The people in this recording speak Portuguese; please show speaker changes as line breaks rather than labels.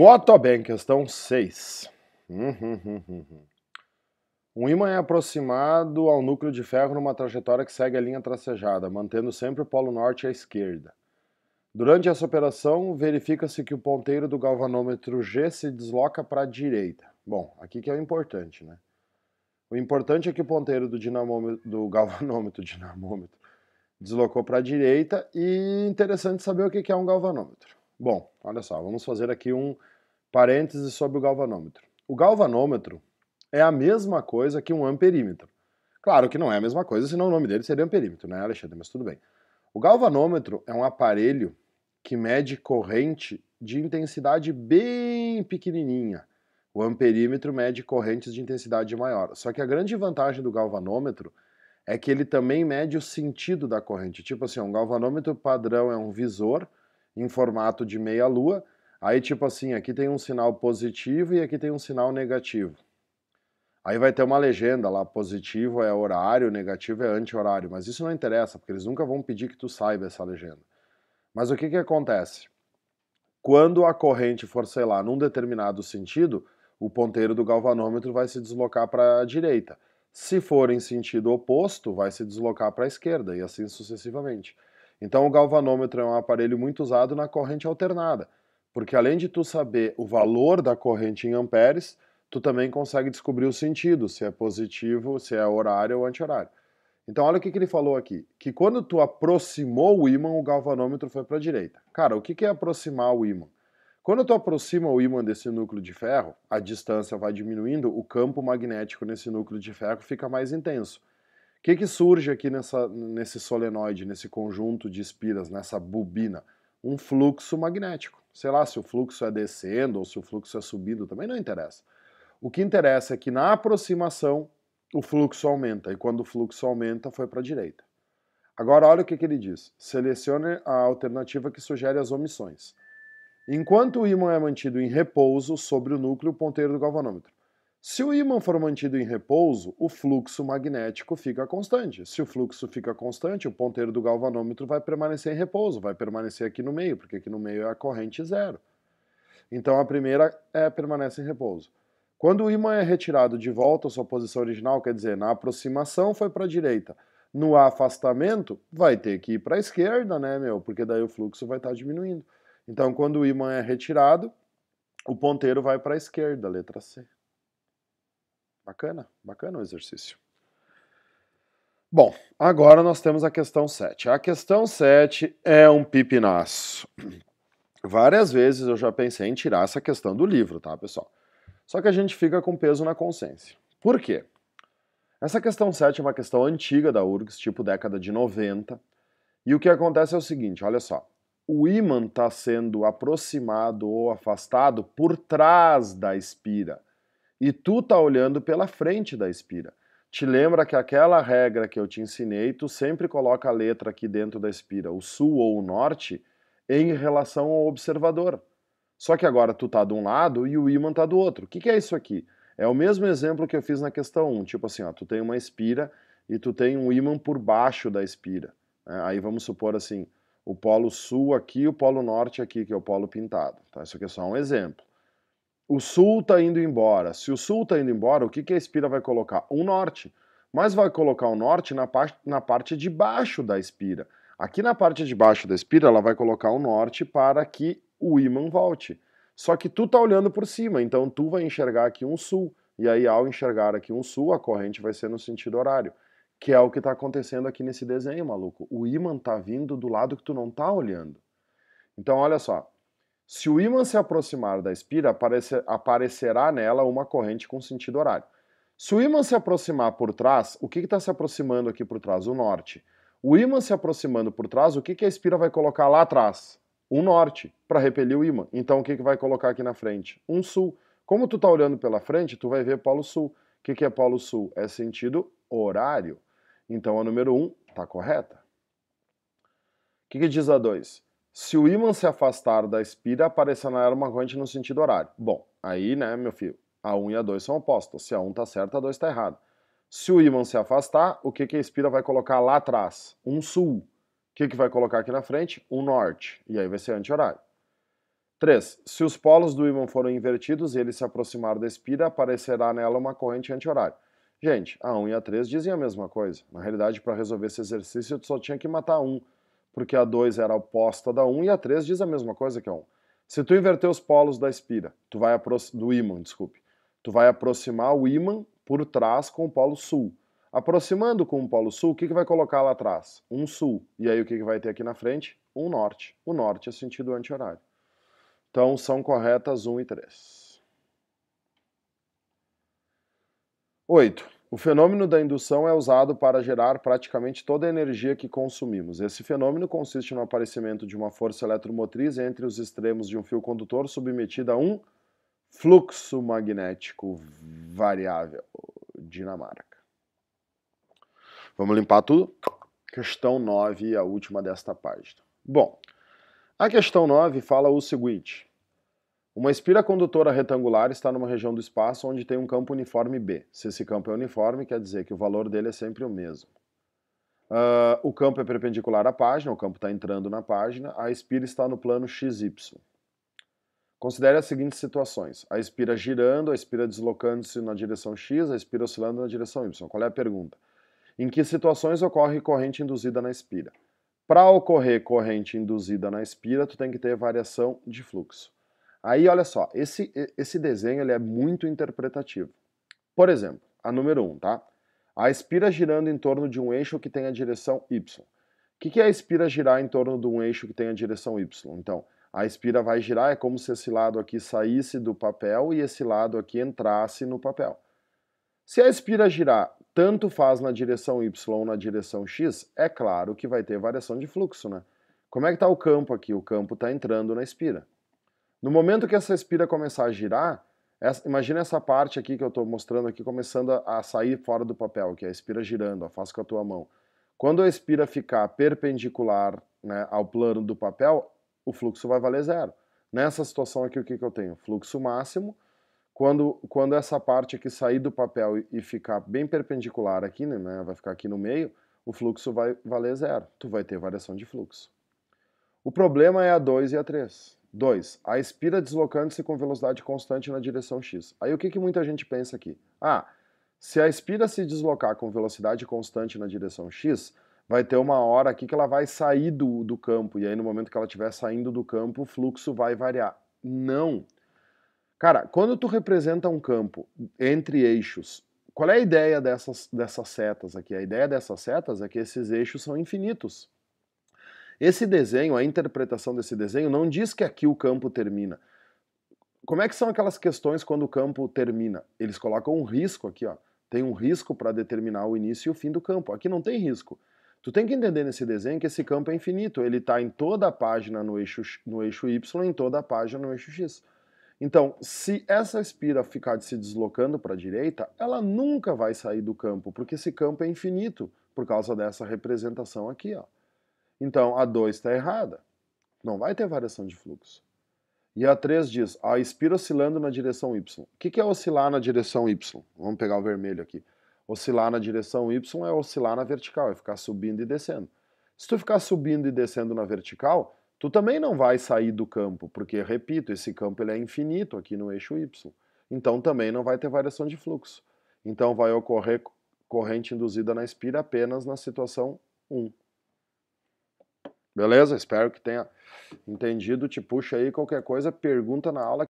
Moto bem, questão 6. Um ímã é aproximado ao núcleo de ferro numa trajetória que segue a linha tracejada, mantendo sempre o polo norte à esquerda. Durante essa operação, verifica-se que o ponteiro do galvanômetro G se desloca para a direita. Bom, aqui que é o importante, né? O importante é que o ponteiro do, do galvanômetro, dinamômetro deslocou para a direita e é interessante saber o que é um galvanômetro. Bom, olha só, vamos fazer aqui um parêntese sobre o galvanômetro. O galvanômetro é a mesma coisa que um amperímetro. Claro que não é a mesma coisa, senão o nome dele seria amperímetro, né, Alexandre? Mas tudo bem. O galvanômetro é um aparelho que mede corrente de intensidade bem pequenininha. O amperímetro mede correntes de intensidade maior. Só que a grande vantagem do galvanômetro é que ele também mede o sentido da corrente. Tipo assim, um galvanômetro padrão é um visor em formato de meia-lua. Aí, tipo assim, aqui tem um sinal positivo e aqui tem um sinal negativo. Aí vai ter uma legenda lá, positivo é horário, negativo é anti-horário, mas isso não interessa, porque eles nunca vão pedir que tu saiba essa legenda. Mas o que, que acontece? Quando a corrente for, sei lá, num determinado sentido, o ponteiro do galvanômetro vai se deslocar para a direita. Se for em sentido oposto, vai se deslocar para a esquerda, e assim sucessivamente. Então o galvanômetro é um aparelho muito usado na corrente alternada, porque além de tu saber o valor da corrente em amperes, tu também consegue descobrir o sentido, se é positivo, se é horário ou anti-horário. Então olha o que, que ele falou aqui, que quando tu aproximou o ímã, o galvanômetro foi para a direita. Cara, o que, que é aproximar o ímã? Quando tu aproxima o ímã desse núcleo de ferro, a distância vai diminuindo, o campo magnético nesse núcleo de ferro fica mais intenso. O que, que surge aqui nessa, nesse solenoide, nesse conjunto de espiras, nessa bobina? Um fluxo magnético. Sei lá se o fluxo é descendo ou se o fluxo é subindo, também não interessa. O que interessa é que na aproximação o fluxo aumenta, e quando o fluxo aumenta, foi para a direita. Agora, olha o que, que ele diz: selecione a alternativa que sugere as omissões. Enquanto o ímã é mantido em repouso sobre o núcleo, o ponteiro do galvanômetro. Se o ímã for mantido em repouso, o fluxo magnético fica constante. Se o fluxo fica constante, o ponteiro do galvanômetro vai permanecer em repouso, vai permanecer aqui no meio, porque aqui no meio é a corrente zero. Então a primeira é permanece em repouso. Quando o ímã é retirado de volta à sua posição original, quer dizer, na aproximação foi para a direita, no afastamento vai ter que ir para a esquerda, né, meu? Porque daí o fluxo vai estar tá diminuindo. Então quando o ímã é retirado, o ponteiro vai para a esquerda, letra C. Bacana, bacana o exercício. Bom, agora nós temos a questão 7. A questão 7 é um pipinaço. Várias vezes eu já pensei em tirar essa questão do livro, tá, pessoal? Só que a gente fica com peso na consciência. Por quê? Essa questão 7 é uma questão antiga da URGS, tipo década de 90. E o que acontece é o seguinte, olha só. O ímã está sendo aproximado ou afastado por trás da espira e tu tá olhando pela frente da espira. Te lembra que aquela regra que eu te ensinei, tu sempre coloca a letra aqui dentro da espira, o sul ou o norte, em relação ao observador. Só que agora tu tá de um lado e o ímã tá do outro. O que, que é isso aqui? É o mesmo exemplo que eu fiz na questão 1, tipo assim, ó, tu tem uma espira e tu tem um ímã por baixo da espira. Né? Aí vamos supor assim, o polo sul aqui, o polo norte aqui, que é o polo pintado. Tá? Isso aqui é só um exemplo o sul está indo embora. Se o sul está indo embora, o que, que a espira vai colocar? Um norte. Mas vai colocar o norte na, parte, na parte de baixo da espira. Aqui na parte de baixo da espira, ela vai colocar o norte para que o ímã volte. Só que tu tá olhando por cima, então tu vai enxergar aqui um sul. E aí, ao enxergar aqui um sul, a corrente vai ser no sentido horário. Que é o que está acontecendo aqui nesse desenho, maluco. O ímã tá vindo do lado que tu não tá olhando. Então, olha só, se o ímã se aproximar da espira, aparecerá nela uma corrente com sentido horário. Se o ímã se aproximar por trás, o que está se aproximando aqui por trás? O norte. O ímã se aproximando por trás, o que, que a espira vai colocar lá atrás? Um norte, para repelir o ímã. Então o que, que vai colocar aqui na frente? Um sul. Como tu está olhando pela frente, tu vai ver polo sul. O que, que é polo sul? É sentido horário. Então a número 1 um está correta. O que, que diz a 2? Se o ímã se afastar da espira, aparecerá uma corrente no sentido horário. Bom, aí, né, meu filho, a 1 e a 2 são opostas. Se a 1 está certa, a 2 está errada. Se o ímã se afastar, o que, que a espira vai colocar lá atrás? Um sul. O que, que vai colocar aqui na frente? Um norte. E aí vai ser anti-horário. 3. Se os polos do ímã forem invertidos e ele se aproximar da espira, aparecerá nela uma corrente anti-horário. Gente, a 1 e a 3 dizem a mesma coisa. Na realidade, para resolver esse exercício, eu só tinha que matar um porque a 2 era oposta da 1 um, e a 3 diz a mesma coisa que a é 1. Um. Se tu inverter os polos da espira, tu vai do ímã, desculpe, tu vai aproximar o ímã por trás com o polo sul. Aproximando com o polo sul, o que, que vai colocar lá atrás? Um sul. E aí o que, que vai ter aqui na frente? Um norte. O norte é sentido anti-horário. Então são corretas 1 e 3. 8. O fenômeno da indução é usado para gerar praticamente toda a energia que consumimos. Esse fenômeno consiste no aparecimento de uma força eletromotriz entre os extremos de um fio condutor submetida a um fluxo magnético variável. Dinamarca. Vamos limpar tudo? Questão 9, a última desta página. Bom, a questão 9 fala o seguinte: uma espira condutora retangular está numa região do espaço onde tem um campo uniforme B. Se esse campo é uniforme, quer dizer que o valor dele é sempre o mesmo. Uh, o campo é perpendicular à página, o campo está entrando na página, a espira está no plano XY. Considere as seguintes situações: a espira girando, a espira deslocando-se na direção X, a espira oscilando na direção Y. Qual é a pergunta? Em que situações ocorre corrente induzida na espira? Para ocorrer corrente induzida na espira, tu tem que ter variação de fluxo. Aí, olha só, esse, esse desenho ele é muito interpretativo. Por exemplo, a número 1, um, tá? A espira girando em torno de um eixo que tem a direção Y. O que, que é a espira girar em torno de um eixo que tem a direção Y? Então, a espira vai girar, é como se esse lado aqui saísse do papel e esse lado aqui entrasse no papel. Se a espira girar tanto faz na direção Y ou na direção X, é claro que vai ter variação de fluxo, né? Como é que está o campo aqui? O campo está entrando na espira. No momento que essa espira começar a girar, essa, imagina essa parte aqui que eu estou mostrando aqui começando a, a, sair fora do papel, que é a espira girando, ó, faz com a tua mão. Quando a espira ficar perpendicular né, ao plano do papel, o fluxo vai valer zero. Nessa situação aqui, o que, que eu tenho? Fluxo máximo. Quando, quando essa parte aqui sair do papel e, e ficar bem perpendicular aqui, né, né vai ficar aqui no meio, o fluxo vai valer zero. Tu vai ter variação de fluxo. O problema é a 2 e a 3. 2. A espira deslocando-se com velocidade constante na direção x. Aí o que, que muita gente pensa aqui? Ah, se a espira se deslocar com velocidade constante na direção x, vai ter uma hora aqui que ela vai sair do, do campo, e aí no momento que ela estiver saindo do campo, o fluxo vai variar. Não! Cara, quando tu representa um campo entre eixos, qual é a ideia dessas, dessas setas aqui? A ideia dessas setas é que esses eixos são infinitos. Esse desenho, a interpretação desse desenho, não diz que aqui o campo termina. Como é que são aquelas questões quando o campo termina? Eles colocam um risco aqui, ó. Tem um risco para determinar o início e o fim do campo. Aqui não tem risco. Tu tem que entender nesse desenho que esse campo é infinito. Ele está em toda a página no eixo, no eixo Y e em toda a página no eixo X. Então, se essa espira ficar se deslocando para a direita, ela nunca vai sair do campo, porque esse campo é infinito por causa dessa representação aqui. Ó. Então a 2 está errada. Não vai ter variação de fluxo. E a 3 diz, a espira oscilando na direção Y. O que, é oscilar na direção Y? Vamos pegar o vermelho aqui. Oscilar na direção Y é oscilar na vertical, é ficar subindo e descendo. Se tu ficar subindo e descendo na vertical, tu também não vai sair do campo, porque, repito, esse campo ele é infinito aqui no eixo Y. Então também não vai ter variação de fluxo. Então vai ocorrer corrente induzida na espira apenas na situação 1. Beleza? Espero que tenha entendido. Te puxa aí qualquer coisa, pergunta na aula.